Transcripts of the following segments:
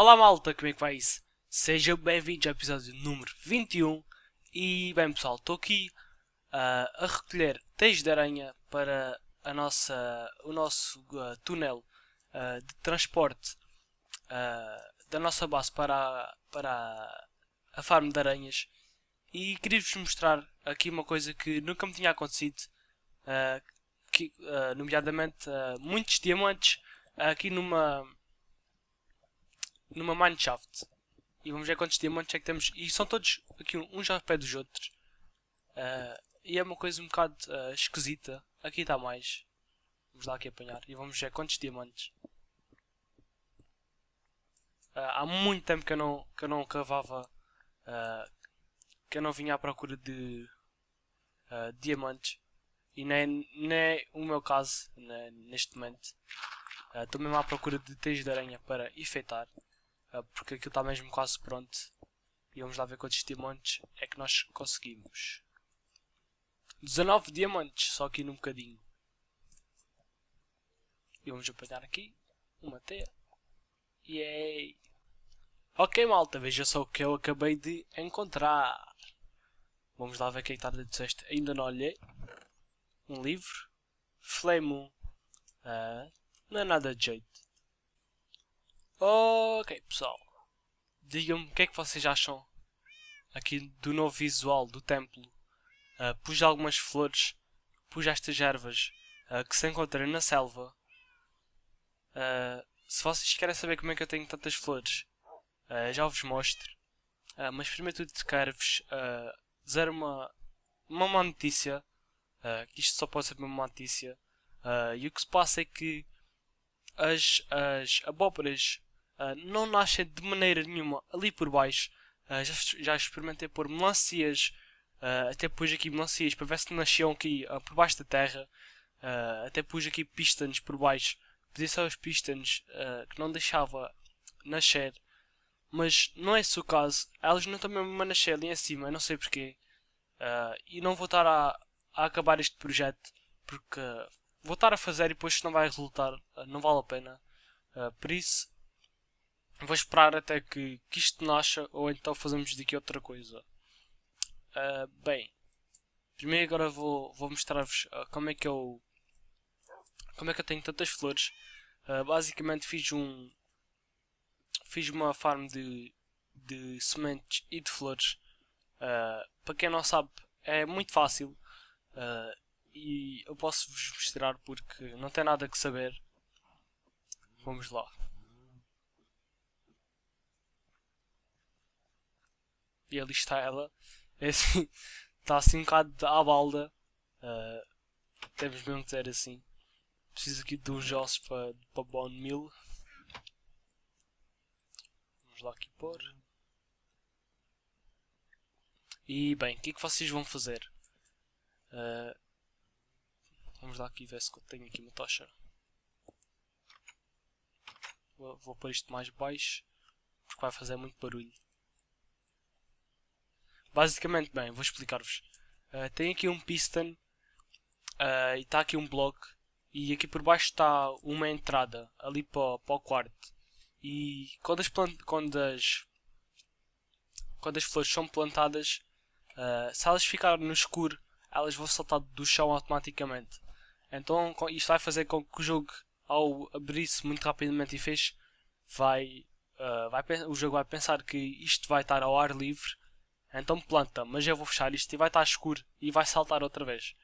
Olá malta, como é que vai isso? Sejam bem-vindos ao episódio número 21 E bem pessoal, estou aqui uh, a recolher teios de aranha para a nossa, o nosso uh, túnel uh, de transporte da nossa base para, a, para a, farm de aranhas E queria-vos mostrar aqui uma coisa que nunca me tinha acontecido que, Nomeadamente muitos diamantes aqui numa numa mineshaft. E vamos ver quantos diamantes é que temos. E são todos aqui uns ao pé dos outros. Uh, e é uma coisa um bocado uh, esquisita. Aqui está mais. Vamos lá aqui apanhar. E vamos ver quantos diamantes. Uh, há muito tempo que eu não, que eu não cavava. que eu não vinha à procura de diamantes. E nem, é, nem é o meu caso, né, neste momento. Estou mesmo à procura de teias de aranha para efeitar. Ah, porque aquilo está mesmo quase pronto. E vamos lá ver quantos diamantes é que nós conseguimos. 19 diamantes, só aqui num bocadinho. E vamos apanhar aqui uma teia. Yay! Ok malta, veja só o que eu acabei de encontrar. Vamos lá ver quem está dentro deste. Ainda não olhei. Um livro. Flame ah, não é nada de jeito. Ok, pessoal. Digam-me o que é que vocês acham aqui do novo visual do templo. Uh, pus algumas flores, pus estas ervas uh, que se encontram na selva. Uh, se vocês querem saber como é que eu tenho tantas flores, já vos mostro. mas primeiro tudo quero-vos dizer uma, uma má notícia. que isto só pode ser uma má notícia. e o que se passa é que as, as abóboras ah, não nascem de maneira nenhuma ali por baixo. Uh, já, já experimentei pôr melancias, uh, até pus aqui melancias para ver se nasciam aqui por baixo da terra. até pus aqui pistons por baixo, pedi só os pistons que não deixava nascer. Mas não é esse o caso, elas não estão mesmo a nascer ali em cima, não sei porquê. e não vou estar a, a acabar este projeto porque vou estar a fazer e depois não vai resultar, não vale a pena. Uh, por isso, vou esperar até que, que isto nasça ou então fazemos daqui outra coisa. Uh, bem, primeiro agora vou, vou mostrar-vos uh, como é que eu como é que eu tenho tantas flores. Uh, basicamente fiz um fiz uma farm de, de sementes e de flores. para quem não sabe é muito fácil e eu posso vos mostrar porque não tem nada que saber. Vamos lá. e ali está ela. É assim, está assim um bocado à balda. Uh, ah, temos mesmo que dizer assim. Preciso aqui de uns ossos para, para Bone Mill. Vamos lá aqui pôr. E bem, o que é que vocês vão fazer? Uh, vamos lá aqui ver se eu tenho aqui uma tocha. Vou, vou pôr isto mais baixo porque vai fazer muito barulho. Basicamente, bem, vou explicar-vos. Uh, tem aqui um piston uh, e está aqui um bloco e aqui por baixo está uma entrada ali para, para o quarto. E quando as, plant quando as, quando as flores são plantadas, uh, se elas ficarem no escuro, elas vão saltar do chão automaticamente. Então isto vai fazer com que o jogo, ao abrir-se muito rapidamente e fez, vai, vai, o jogo vai pensar que isto vai estar ao ar livre então planta, mas eu vou fechar isto e vai estar escuro e vai saltar outra vez.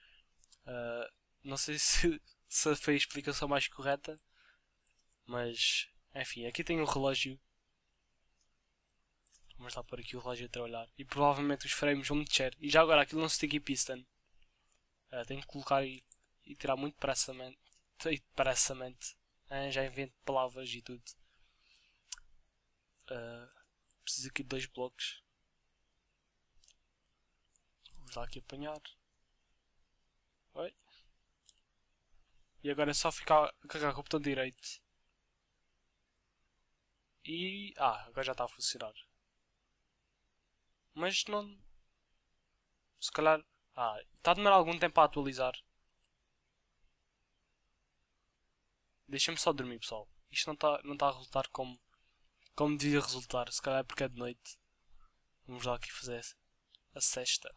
Uh, não sei se, se foi a explicação mais correta, mas enfim, aqui tem um relógio. Vamos lá por aqui o relógio a trabalhar. E provavelmente os frames vão mexer. E já agora aquilo não sticky piston. Uh, tenho que colocar e, e tirar muito pressamente. E pressamente. Uh, ah, já invento palavras e tudo. Uh, preciso aqui de dois blocos está aqui apanhar. Oi. E agora é só ficar a carregar com o botão direito. E... Ah, agora já está a funcionar. Mas não... Se calhar... Ah, está a demorar algum tempo a atualizar. Deixa-me só dormir, pessoal. Isto não está não tá a resultar como, como devia resultar. Se calhar é porque é de noite. Vamos lá aqui fazer a sexta.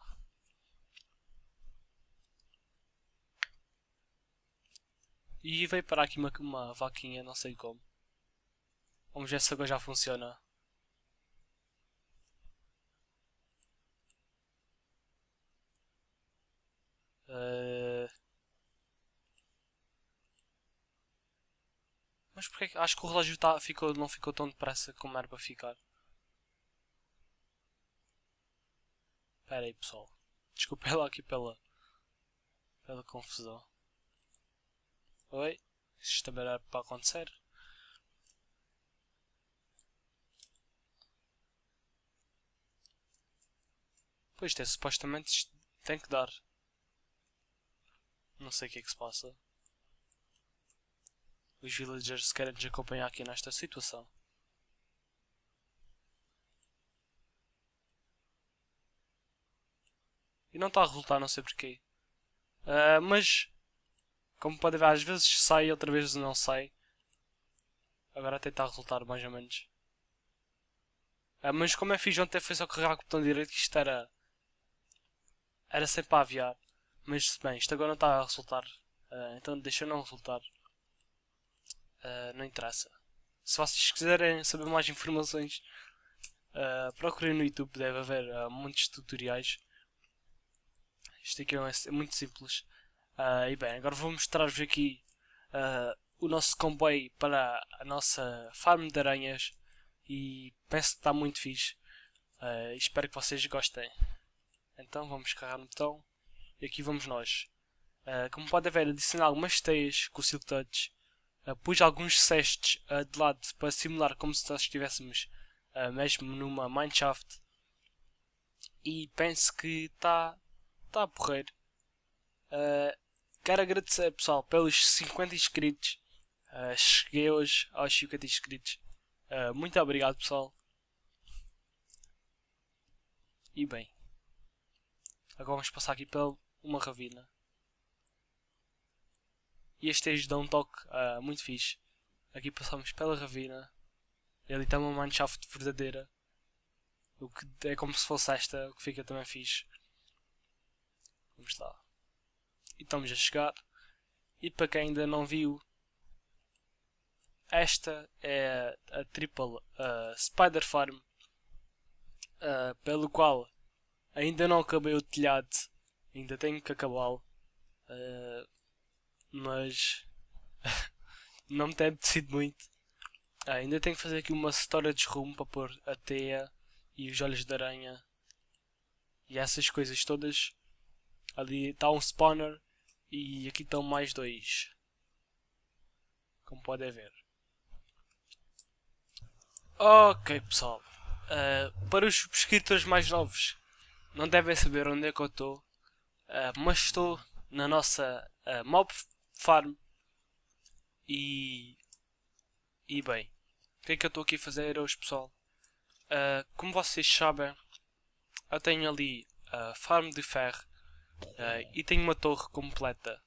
E veio parar aqui uma, uma vaquinha, não sei como. Vamos ver se agora já funciona. Uh... Mas porque Acho que o relógio tá, ficou, não ficou tão depressa como era para ficar. Espera aí pessoal. Desculpa lá aqui pela, pela confusão. Oi, isto também era para acontecer. Pois isto é, supostamente isto tem que dar. Não sei o que é que se passa. Os villagers querem nos acompanhar aqui nesta situação. E não está a resultar, não sei porquê. Uh, mas como podem ver, às vezes sai, outras vezes não sai. Agora até está a resultar, mais ou menos. Ah, mas como eu fiz ontem, foi só carregar com o botão direito que isto era... Era sempre a aviar. Mas bem, isto agora não está a resultar. Ah, então deixa não resultar. Ah, não interessa. Se vocês quiserem saber mais informações, procurem no YouTube, deve haver muitos tutoriais. Isto aqui é, é muito simples. Uh, e bem, agora vou mostrar-vos aqui uh, o nosso comboio para a nossa farm de aranhas e penso que está muito fixe. Uh, espero que vocês gostem. Então vamos carregar no botão e aqui vamos nós. como podem ver, adicionei algumas teias com o Silk Touch. pus alguns cestos de lado para simular como se nós estivéssemos mesmo numa mineshaft. E penso que está tá a borrer. Uh, quero agradecer pessoal pelos 50 inscritos. Uh, cheguei hoje aos 50 inscritos. Uh, muito obrigado pessoal. E bem. Agora vamos passar aqui pela uma ravina. E este é dá um toque uh, muito fixe. Aqui passamos pela ravina. E ali está uma Minecraft verdadeira. O que é como se fosse esta, o que fica também fixe. Vamos lá e estamos a chegar. E para quem ainda não viu, esta é a Triple uh, Spider Farm, uh, pelo qual ainda não acabei o telhado, ainda tenho que acabá-lo, uh, mas não me tem apetecido muito. Ah, ainda tenho que fazer aqui uma história de room para pôr a teia e os olhos de aranha e essas coisas todas. Ali está um spawner e aqui estão mais dois. Como podem ver. Ok pessoal. Uh, para os subscritores mais novos. Não devem saber onde é que eu estou. Uh, mas estou na nossa uh, mob farm. E... E bem. O que é que eu estou aqui a fazer hoje pessoal? como vocês sabem. Eu tenho ali a farm de ferro Uh, e tem uma torre completa.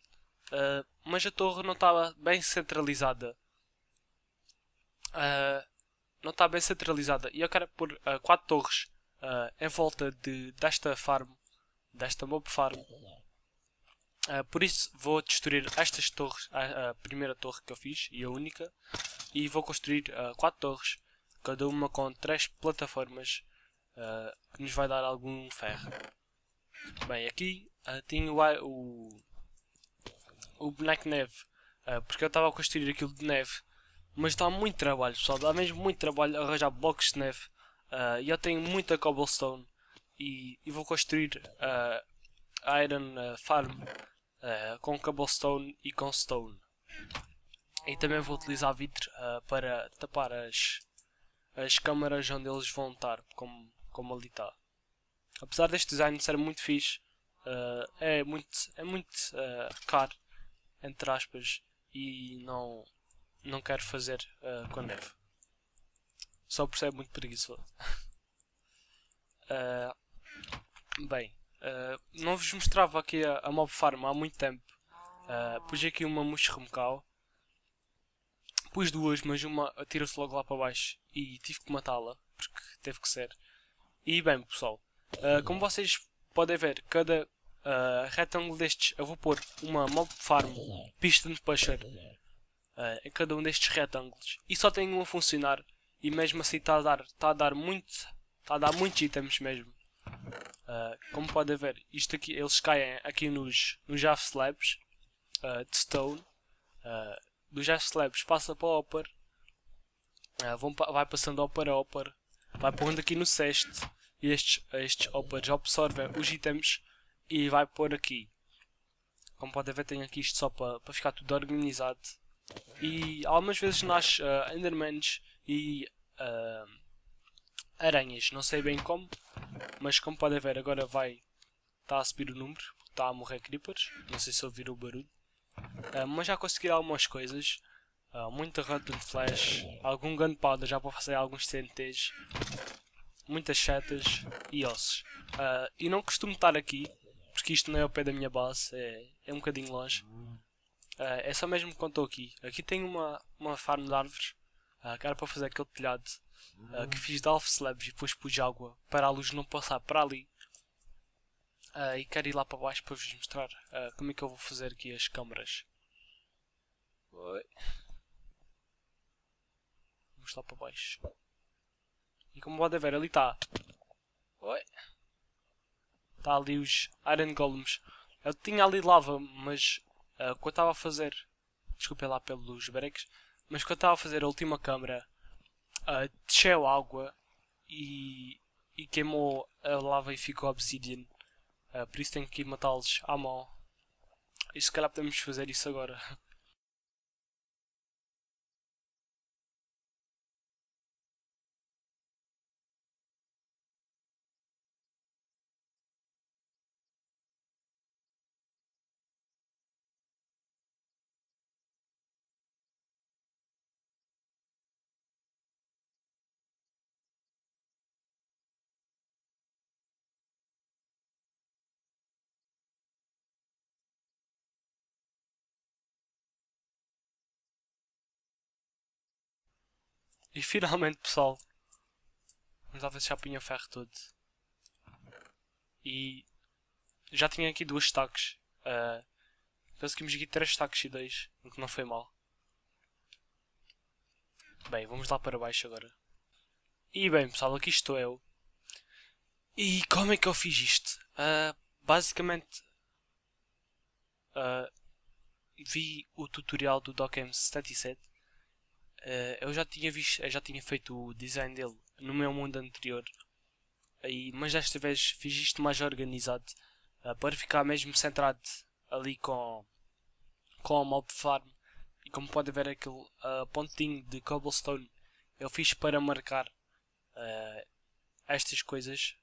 Uh, mas a torre não estava bem centralizada. Uh, não está bem centralizada. E eu quero pôr uh, quatro torres em volta de, desta farm. Desta mob farm. por isso vou destruir estas torres. A, a, primeira torre que eu fiz e a única. E vou construir quatro torres. Cada uma com três plataformas. que nos vai dar algum ferro. Bem, aqui uh, tinha o, o, o boneco neve. Uh, porque eu estava a construir aquilo de neve. Mas dá muito trabalho, pessoal. Dá mesmo muito trabalho arranjar blocos de neve. Uh, e eu tenho muita cobblestone. E, e vou construir a Iron Farm com cobblestone e com stone. E também vou utilizar vidro para tapar as, as câmaras onde eles vão estar, como, como ali está. Apesar deste design ser muito fixe, uh, é muito, é muito uh, caro, entre aspas, e não, não quero fazer uh, com neve. Só por ser é muito preguiçoso. bem, não vos mostrava aqui a, a Mob Farm há muito tempo. pus aqui uma mousse Pus duas, mas uma atirou-se logo lá para baixo e tive que matá-la, porque teve que ser. E bem pessoal, como vocês podem ver, cada uh, retângulo destes, eu vou pôr uma mob farm piston pusher uh, ah, em cada um destes retângulos. E só tem um a funcionar. E mesmo assim está a dar, está a dar muito, está a dar muitos itens mesmo. Uh, como podem ver, isto aqui, eles caem aqui nos, nos half slabs uh, de stone. Uh, dos half slabs passa para o upper. vão, vai passando upper a upper. Vai pondo aqui no sexto estes, estes hoppers absorvem os itens e vai pôr aqui. Como podem ver tenho aqui isto só para, para ficar tudo organizado. E algumas vezes nasce uh, Endermans e uh, aranhas, não sei bem como, mas como podem ver agora vai estar tá a subir o número, está a morrer creepers, não sei se ouviram o barulho. Uh, mas já consegui algumas coisas, uh, muita Rotten Flash, algum Gunpowder, já fazer alguns TNTs muitas setas e ossos. Uh, e não costumo estar aqui, porque isto não é ao pé da minha base, é, é um bocadinho longe. Uh, é só mesmo quando estou aqui. Aqui tem uma, uma farm de árvores, uh, que era para fazer aquele telhado uh, que fiz de alf slabs e depois pus água para a luz não passar para ali. e quero ir lá para baixo para vos mostrar como é que eu vou fazer aqui as câmaras. Oi. Vamos lá para baixo. E como podem ver, ali está. Oi? Está ali os Iron Golems. Eu tinha ali lava, mas uh, eh, quando estava a fazer. Desculpem lá pelos breaks. Mas quando estava a fazer a última câmara, uh, desceu água e, e, queimou a lava e ficou obsidian. Uh, por isso tenho que matá-los à mão. E se calhar podemos fazer isso agora. E finalmente, pessoal, vamos lá ver se já punha ferro todo. E já tinha aqui duas stacks. Uh, eh, conseguimos aqui três stacks e dois, o que não foi mal. Bem, vamos lá para baixo agora. E bem, pessoal, aqui estou eu. E como é que eu fiz isto? Uh, basicamente, uh, vi o tutorial do DocM77 Uh, eu já tinha visto, eu eh, já tinha feito o design dele no meu mundo anterior, e, mas desta vez fiz isto mais organizado uh, para ficar mesmo centrado ali com, com a mob farm. E como podem ver, aquele uh, pontinho de cobblestone eu fiz para marcar estas coisas.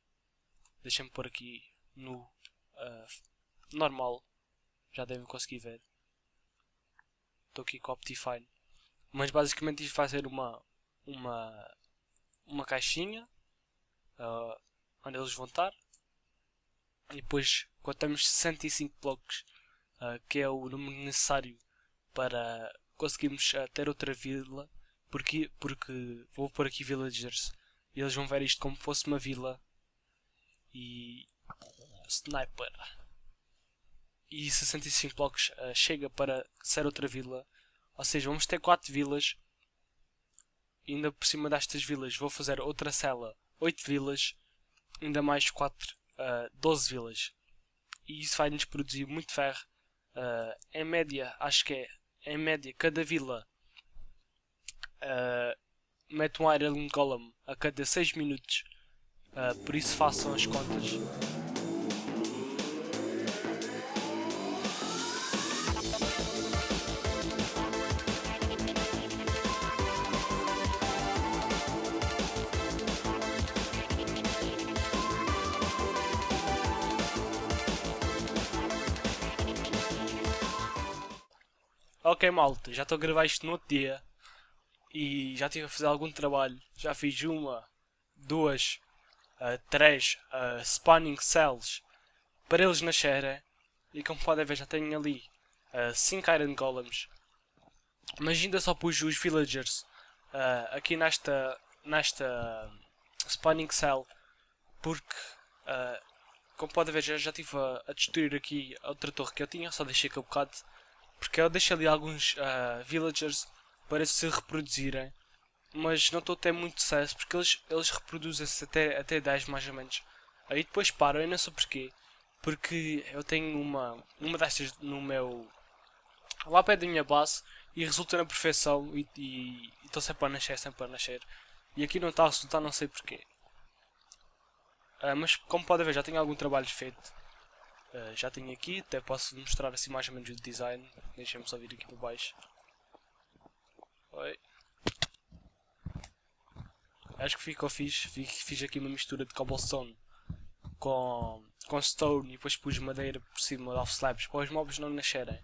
Deixem-me pôr aqui no normal, já devem conseguir ver. Estou aqui com Optifine mas basicamente isto vai ser uma, uma, uma caixinha uh, onde eles vão estar. E depois contamos 65 blocos, uh, que é o número necessário para conseguirmos uh, ter outra vila. Porque, porque vou pôr aqui villagers. E eles vão ver isto como fosse uma vila. E. Sniper. E 65 blocos uh, chega para ser outra vila. Ou seja, vamos ter 4 vilas. E ainda por cima destas vilas vou fazer outra cela, 8 vilas, ainda mais 4, uh, 12 vilas. E isso vai nos produzir muito ferro. Uh, em média, acho que é, em média, cada vila uh, mete um Iron Golem a cada 6 minutos. Uh, por isso façam as contas. Ok, malta, já estou a gravar isto no outro dia e já estive a fazer algum trabalho. Já fiz uma, duas, uh, três uh, spawning cells para eles nascerem. E como podem ver, já tenho ali uh, cinco iron golems. Mas ainda só pus os villagers uh, aqui nesta, nesta spawning cell porque, como podem ver, já, estive a, a destruir aqui a outra torre que eu tinha, só deixei aqui um bocado. Porque eu deixei ali alguns uh, villagers para se reproduzirem. Mas não estou até muito sucesso porque eles, eles reproduzem-se até, até 10 mais ou menos. Aí depois param, eu não sei porquê. Porque eu tenho uma, uma destas no meu. lá perto da minha base e resulta na perfeição e, estou sempre a nascer, sempre a nascer. E aqui não está a resultar, não sei porquê. Uh, mas como podem ver, já tenho algum trabalho feito. Uh, já tenho aqui, até posso mostrar assim mais ou menos o design. Deixem-me só vir aqui para baixo. Oi. Acho que ficou fixe. Fiz, fiz aqui uma mistura de cobblestone com, com stone e depois pus madeira por cima de off-slabs para os mobs não nascerem.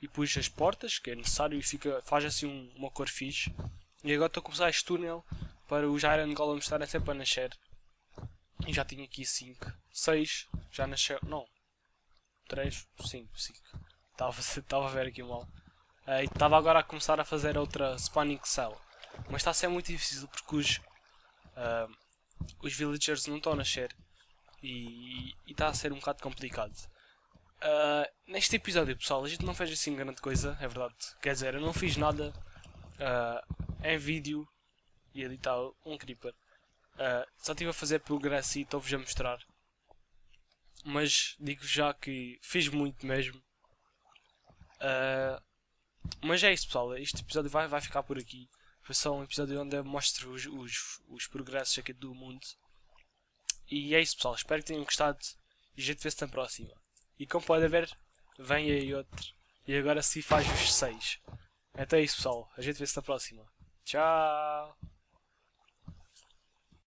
E pus as portas, que é necessário, e fica, faz assim um, uma cor fixe. E agora estou a começar este túnel para os Iron Golems estarem sempre a nascer. E já tenho aqui 5, 6, já nasceu, não, 3, 5, 5. Estava a ver aqui mal. Uh, e estava agora a começar a fazer outra spawning cell. Mas está a ser muito difícil porque os, uh, os villagers não estão a nascer. E está a ser um bocado complicado. Uh, neste episódio, pessoal, a gente não fez assim grande coisa, é verdade. Quer dizer, eu não fiz nada em vídeo e ali está um creeper. só estive a fazer progresso e estou-vos a mostrar mas digo já que fiz muito mesmo. Uh, mas é isso pessoal, este episódio vai, vai ficar por aqui. Foi só um episódio onde eu mostro os, os, os progressos aqui do mundo. E é isso pessoal, espero que tenham gostado e a gente vê-se na próxima. E como podem ver, vem aí outro. E agora se faz os 6. até então é isso pessoal, a gente vê-se na próxima. Tchau!